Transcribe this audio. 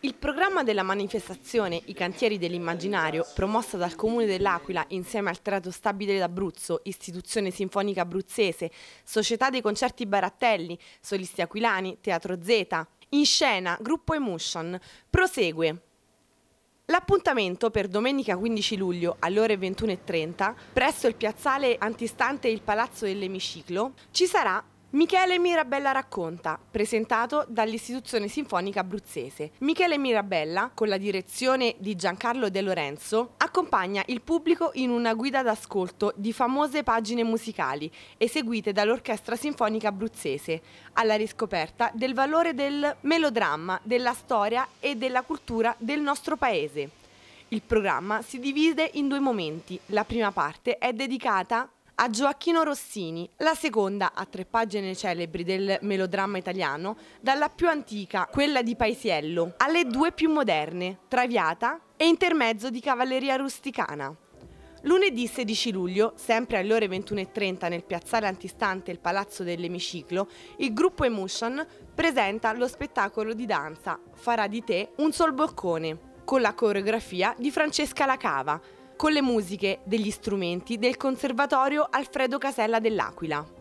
Il programma della manifestazione I cantieri dell'immaginario, promossa dal Comune dell'Aquila insieme al Teatro Stabile d'Abruzzo, Istituzione Sinfonica Abruzzese, Società dei Concerti Barattelli, Solisti Aquilani, Teatro Z, in scena Gruppo Emotion, prosegue. L'appuntamento per domenica 15 luglio alle ore 21.30 presso il piazzale antistante il Palazzo dell'Emiciclo ci sarà Michele Mirabella racconta, presentato dall'Istituzione Sinfonica Abruzzese. Michele Mirabella, con la direzione di Giancarlo De Lorenzo, accompagna il pubblico in una guida d'ascolto di famose pagine musicali eseguite dall'Orchestra Sinfonica Abruzzese, alla riscoperta del valore del melodramma, della storia e della cultura del nostro paese. Il programma si divide in due momenti. La prima parte è dedicata a Gioacchino Rossini, la seconda a tre pagine celebri del melodramma italiano, dalla più antica, quella di Paisiello, alle due più moderne, Traviata e Intermezzo di Cavalleria Rusticana. Lunedì 16 luglio, sempre alle ore 21.30 nel piazzale antistante il Palazzo dell'Emiciclo, il gruppo Emotion presenta lo spettacolo di danza Farà di te un sol boccone, con la coreografia di Francesca Lacava, con le musiche degli strumenti del Conservatorio Alfredo Casella dell'Aquila.